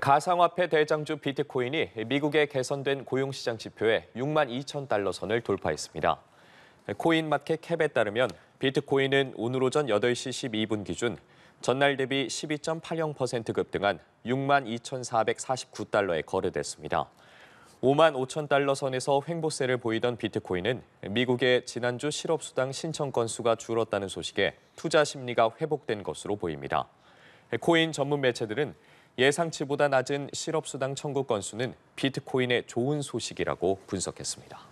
가상화폐 대장주 비트코인이 미국의 개선된 고용시장 지표에 6만 2천 달러 선을 돌파했습니다. 코인마켓 캡에 따르면 비트코인은 오늘 오전 8시 12분 기준 전날 대비 12.80% 급등한 6만 2,449달러에 거래됐습니다. 5만 5천 달러 선에서 횡보세를 보이던 비트코인은 미국의 지난주 실업수당 신청 건수가 줄었다는 소식에 투자 심리가 회복된 것으로 보입니다. 코인 전문 매체들은 예상치보다 낮은 실업수당 청구 건수는 비트코인의 좋은 소식이라고 분석했습니다.